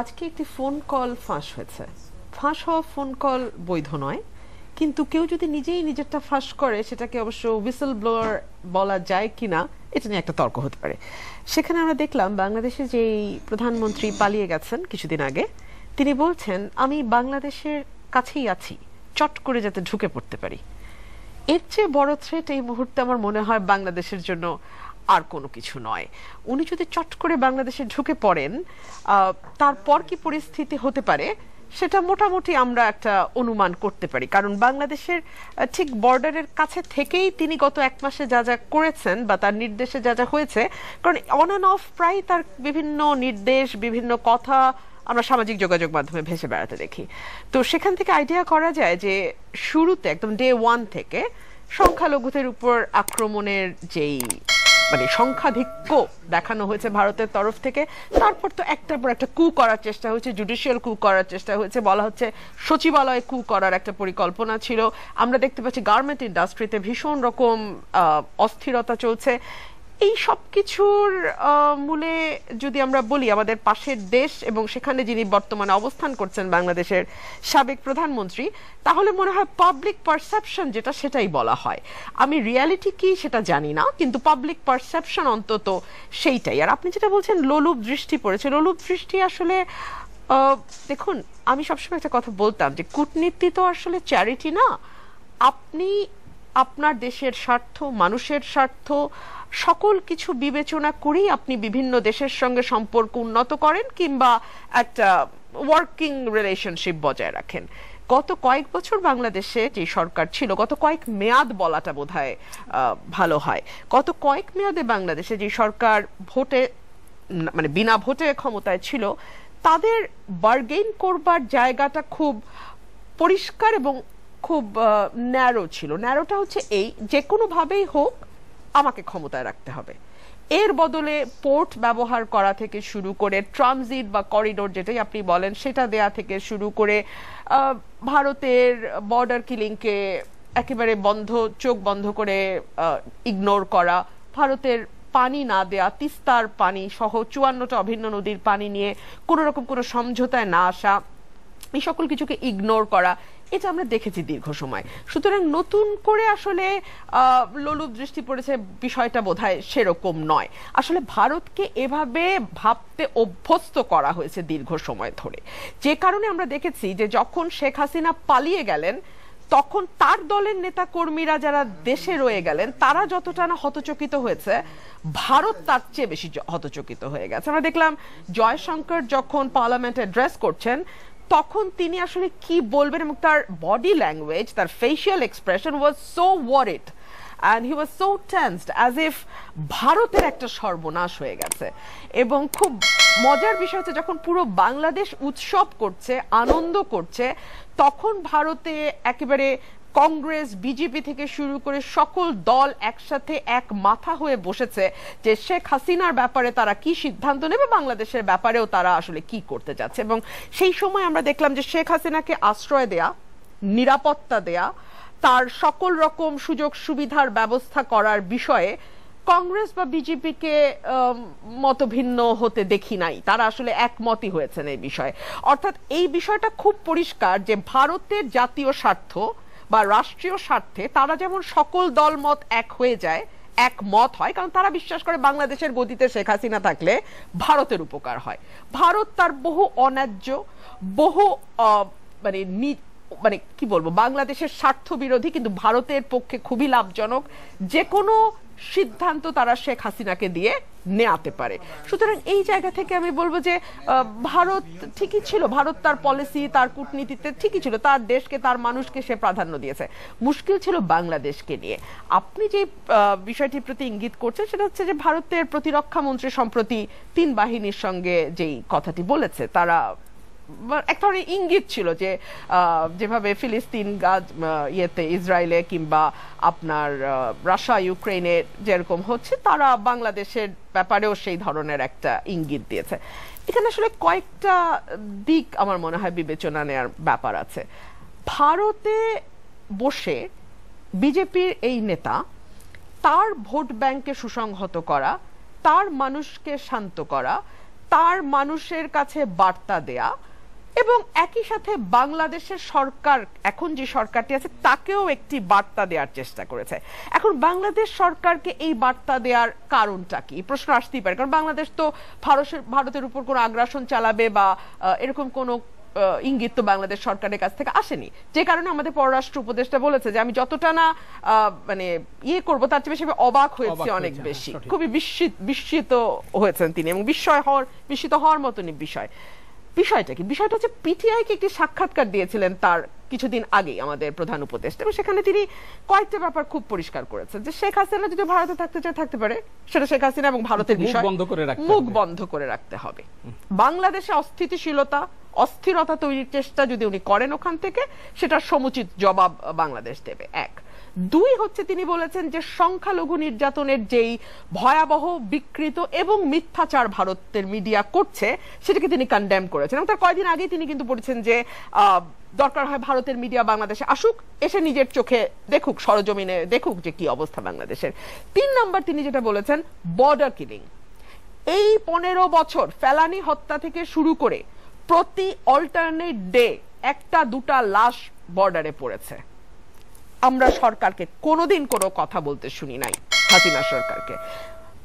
আজকে একটি phone call ফাঁস হয়েছে ফাঁস হওয়া ফোন কল বৈধ নয় কিন্তু কেউ যদি নিজেই নিজেরটা ফাঁস করে সেটাকে অবশ্য হুইসেল ব্লোয়ার বলা যায় কি না এটা নিয়ে একটা তর্ক হতে পারে সেখানে আমরা দেখলাম বাংলাদেশে যেই প্রধানমন্ত্রী পালিয়ে গেছেন কিছুদিন আগে তিনি বলছেন আমি বাংলাদেশের কাছেই আছি চট করে যাতে ঢুকে পড়তে পারি এর চেয়ে বড় থ্রেট এই মুহূর্তে আমার মনে হয় বাংলাদেশের জন্য আর কোনো কিছু নয় উনি যদি চট করে বাংলাদেশে ঢুকে পড়েন তারপর কি পরিস্থিতি হতে পারে সেটা মোটামুটি আমরা একটা অনুমান করতে পারি কারণ বাংলাদেশের ঠিক বর্ডারের কাছে থেকেই তিনি গত এক মাসে যা যা করেছেন বা তার নির্দেশে যা যা হয়েছে কারণ অন অ্যান্ড অফ প্রায় তার বিভিন্ন নির্দেশ বিভিন্ন কথা আমরা সামাজিক যোগাযোগ মাধ্যমে ভেসে বেড়াতে দেখি তো সেখান থেকে আইডিয়া করা যায় যে শুরুতে একদম ডে ওয়ান থেকে সংখ্যালঘুদের উপর আক্রমণের যেই মানে সংখ্যাধিক্য দেখানো হয়েছে ভারতের তরফ থেকে তারপর তো একটার পর একটা কু করার চেষ্টা হয়েছে জুডিশিয়াল কু করার চেষ্টা হয়েছে বলা হচ্ছে সচিবালয়ে কু করার একটা পরিকল্পনা ছিল আমরা দেখতে পাচ্ছি গার্মেন্ট ইন্ডাস্ট্রিতে ভীষণ রকম অস্থিরতা চলছে এই সব কিছুর মূলে যদি আমরা বলি আমাদের পাশের দেশ এবং সেখানে যিনি বর্তমানে অবস্থান করছেন বাংলাদেশের সাবেক প্রধানমন্ত্রী তাহলে মনে হয় পাবলিক পারসেপশন যেটা সেটাই বলা হয় আমি রিয়ালিটি কি সেটা জানি না কিন্তু পাবলিক পারসেপশন অন্তত সেইটাই আর আপনি যেটা বলছেন লোলুপ দৃষ্টি পড়েছে লোলুপ দৃষ্টি আসলে দেখুন আমি সবসময় একটা কথা বলতাম যে কূটনীতি তো আসলে চ্যারিটি না আপনি আপনার দেশের স্বার্থ মানুষের স্বার্থ সকল কিছু বিবেচনা করেই আপনি বিভিন্ন দেশের সঙ্গে সম্পর্ক উন্নত করেন কিংবা একটা ওয়ার্কিং রিলেশনশিপ বজায় রাখেন গত কয়েক বছর বাংলাদেশে যে সরকার ছিল গত কয়েক মেয়াদ বলাটা বোধ ভালো হয় গত কয়েক মেয়াদে বাংলাদেশে যে সরকার ভোটে মানে বিনা ভোটে ক্ষমতায় ছিল তাদের বার্গেন করবার জায়গাটা খুব পরিষ্কার এবং খুব ন্যারো ছিল ন্যারোটা হচ্ছে এই যে কোনোভাবেই হোক আমাকে ক্ষমতায় রাখতে হবে এর বদলে পোর্ট ব্যবহার করা থেকে শুরু করে ট্রানজিট বা করিডোর যেটাই আপনি বলেন সেটা দেয়া থেকে শুরু করে ভারতের বর্ডার কিলিংকে একেবারে বন্ধ চোখ বন্ধ করে ইগনোর করা ভারতের পানি না দেয়া তিস্তার পানি সহ চুয়ান্নটা অভিন্ন নদীর পানি নিয়ে কোনো রকম কোনো সমঝোতায় না আসা এই সকল কিছুকে ইগনোর করা এটা আমরা দেখেছি দীর্ঘ সময় সুতরাং নতুন করে আসলে লোলুপ দৃষ্টি পড়েছে বিষয়টা বোধ সেরকম নয় আসলে ভারতকে এভাবে ভাবতে অভ্যস্ত করা হয়েছে দীর্ঘ সময় ধরে যে কারণে আমরা দেখেছি যে যখন শেখ হাসিনা পালিয়ে গেলেন তখন তার দলের নেতা কর্মীরা যারা দেশে রয়ে গেলেন তারা যতটা না হতচকিত হয়েছে ভারত তার চেয়ে বেশি হতচকিত হয়ে গেছে আমরা দেখলাম জয়শঙ্কর যখন পার্লামেন্টে অ্যাড্রেস করছেন তখন তিনি আসলে কি বলবেন এবং তার বডি ল্যাঙ্গুয়েজ তার facial expression was so worried and he was so tensed as if ভারতের একটা সর্বনাশ হয়ে গেছে এবং খুব মজার বিষয় হচ্ছে যখন পুরো বাংলাদেশ উৎসব করছে আনন্দ করছে তখন ভারতে একেবারে কংগ্রেস বিজেপি থেকে শুরু করে সকল দল একসাথে এক মাথা হয়ে বসেছে যে শেখ হাসিনার ব্যাপারে তারা কি সিদ্ধান্ত নেবে বাংলাদেশের ব্যাপারেও তারা আসলে কি করতে যাচ্ছে এবং সেই সময় আমরা দেখলাম যে শেখ হাসিনাকে আশ্রয় দেয়া নিরাপত্তা দেয়া তার সকল রকম সুযোগ সুবিধার ব্যবস্থা করার বিষয়ে কংগ্রেস বা বিজেপিকে মতভিন্ন হতে দেখি নাই তারা আসলে একমতই হয়েছেন এই বিষয়ে অর্থাৎ এই বিষয়টা খুব পরিষ্কার যে ভারতের জাতীয় স্বার্থ বা রাষ্ট্রীয় স্বার্থে তারা যেমন সকল দলমত এক হয়ে যায় এক মত হয় কারণ তারা বিশ্বাস করে বাংলাদেশের গতিতে শেখ হাসিনা থাকলে ভারতের উপকার হয় ভারত তার বহু অন্যায্য বহু মানে মানে কি বলবো বাংলাদেশের স্বার্থ বিরোধী কিন্তু ভারতের পক্ষে খুবই লাভজনক যে কোনো সিদ্ধান্ত তারা শেখ হাসিনাকে দিয়ে নেয়াতে পারে সুতরাং এই জায়গা থেকে আমি বলবো যে ভারত ঠিকই ছিল ভারত তার পলিসি তার কূটনীতিতে ঠিকই ছিল তার দেশকে তার মানুষকে সে প্রাধান্য দিয়েছে মুশকিল ছিল বাংলাদেশকে নিয়ে আপনি যে বিষয়টির প্রতি ইঙ্গিত করছেন সেটা হচ্ছে যে ভারতের প্রতিরক্ষা মন্ত্রী সম্প্রতি তিন বাহিনীর সঙ্গে যেই কথাটি বলেছে তারা মানে এক ধরনের ইঙ্গিত ছিল যে যেভাবে ফিলিস্তিন গাজ ইয়েতে ইসরায়েলে কিংবা আপনার রাশিয়া ইউক্রেনে যেরকম হচ্ছে তারা বাংলাদেশের ব্যাপারেও সেই ধরনের একটা ইঙ্গিত দিয়েছে এখানে আসলে কয়েকটা দিক আমার মনে হয় বিবেচনা নেওয়ার ব্যাপার আছে ভারতে বসে বিজেপির এই নেতা তার ভোট ব্যাংকে সুসংহত করা তার মানুষকে শান্ত করা তার মানুষের কাছে বার্তা দেয়া এবং একই সাথে বাংলাদেশের সরকার এখন যে সরকারটি আছে তাকেও একটি বার্তা দেওয়ার চেষ্টা করেছে এখন বাংলাদেশ সরকারকে এই বার্তা দেওয়ার কারণটা কি প্রশ্ন আসতেই পারে কারণ বাংলাদেশ তো ভারতের ভারতের উপর কোনো আগ্রাসন চালাবে বা এরকম কোনো ইঙ্গিত তো বাংলাদেশ সরকারের কাছ থেকে আসেনি যে কারণে আমাদের পররাষ্ট্র উপদেষ্টা বলেছে যে আমি যতটা না মানে ইয়ে করব তার চেয়ে বেশি অবাক হয়েছে অনেক হ্যাঁ, বেশি খুবই বিস্মিত হয়েছেন তিনি এবং বিস্ময় হওয়ার বিস্মিত হওয়ার মতনই বিষয় বিষয়টা কি বিষয়টা হচ্ছে পিটিআইকে একটি সাক্ষাৎকার দিয়েছিলেন তার কিছুদিন আগে আমাদের প্রধান উপদেষ্টা এবং সেখানে তিনি কয়েকটা ব্যাপার খুব পরিষ্কার করেছেন যে শেখ হাসিনা যদি ভারতে থাকতে চায় থাকতে পারে সেটা শেখ হাসিনা এবং ভারতের বিষয় বন্ধ করে রাখতে মুখ বন্ধ করে রাখতে হবে বাংলাদেশে অস্থিতিশীলতা অস্থিরতা তৈরির চেষ্টা যদি উনি করেন ওখান থেকে সেটা সমুচিত জবাব বাংলাদেশ দেবে এক দুই হচ্ছে তিনি বলেছেন যে সংখ্যালঘু নির্যাতনের যেই ভয়াবহ বিকৃত এবং মিথ্যাচার ভারতের মিডিয়া করছে সেটাকে তিনি কন্ডেম করেছেন এবং তার কয়েকদিন আগে তিনি কিন্তু বলেছেন যে দরকার হয় ভারতের মিডিয়া বাংলাদেশে আসুক এসে নিজের চোখে দেখুক সরজমিনে দেখুক যে কি অবস্থা বাংলাদেশের তিন নম্বর তিনি যেটা বলেছেন বর্ডার কিলিং এই পনেরো বছর ফেলানি হত্যা থেকে শুরু করে প্রতি অল্টারনেট ডে একটা দুটা লাশ বর্ডারে পড়েছে আমরা সরকারকে কোনোদিন কোনো কথা বলতে শুনি নাই হাসিনা সরকারকে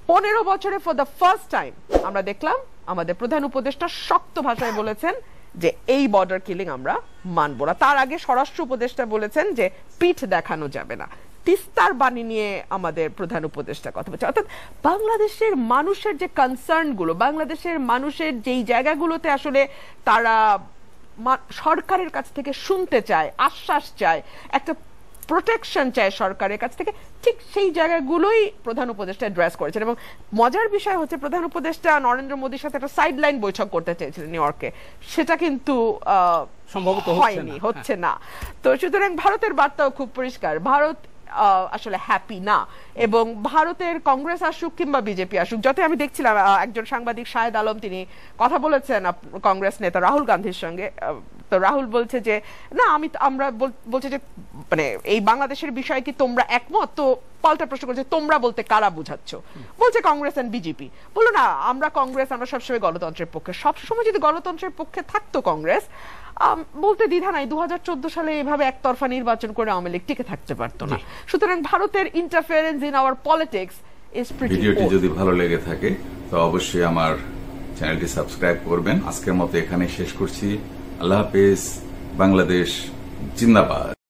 পনেরো বছরে ফর দ্য ফার্স্ট টাইম আমরা দেখলাম আমাদের প্রধান উপদেষ্টা শক্ত ভাষায় বলেছেন যে এই বর্ডার কিলিং আমরা মানব না তার আগে স্বরাষ্ট্র উপদেষ্টা বলেছেন যে পিঠ দেখানো যাবে না তিস্তার বাণী নিয়ে আমাদের প্রধান উপদেষ্টা কথা বলছে অর্থাৎ বাংলাদেশের মানুষের যে কনসার্নগুলো বাংলাদেশের মানুষের যেই জায়গাগুলোতে আসলে তারা সরকারের কাছ থেকে শুনতে চায় আশ্বাস চায় একটা প্রোটেকশন চায় সরকারের কাছ থেকে ঠিক সেই জায়গাগুলোই প্রধান উপদেষ্টা অ্যাড্রেস করেছেন এবং মজার বিষয় হচ্ছে প্রধান উপদেষ্টা নরেন্দ্র মোদীর সাথে একটা সাইড লাইন বৈঠক করতে চেয়েছিলেন নিউ ইয়র্কে সেটা কিন্তু সম্ভবত হয়নি হচ্ছে না তো সুতরাং ভারতের বার্তাও খুব পরিষ্কার ভারত আসলে হ্যাপি না এবং ভারতের কংগ্রেস আসুক কিংবা বিজেপি আসুক যত আমি দেখছিলাম একজন সাংবাদিক শাহেদ আলম তিনি কথা বলেছেন কংগ্রেস নেতা রাহুল গান্ধীর সঙ্গে তো রাহুল বলছে যে না আমি আমরা বলছে যে মানে এই বাংলাদেশের বিষয়ে কি তোমরা একমত তো পাল্টা প্রশ্ন করছে তোমরা বলতে কারা বুঝাচ্ছ বলছে কংগ্রেস এন্ড বিজেপি বলো না আমরা কংগ্রেস আমরা সবসময় গণতন্ত্রের পক্ষে সবসময় যদি গণতন্ত্রের পক্ষে থাকতো কংগ্রেস বলতে দ্বিধা নাই দু সালে এভাবে একতরফা নির্বাচন করে আওয়ামী লীগ টিকে থাকতে পারতো না সুতরাং ভারতের ইন্টারফিয়ারেন্স ইন আওয়ার পলিটিক্স ভিডিওটি যদি ভালো লেগে থাকে তো অবশ্যই আমার চ্যানেলটি সাবস্ক্রাইব করবেন আজকের মতো এখানে শেষ করছি আল্লাহ হাফিজ বাংলাদেশ জিন্দাবাদ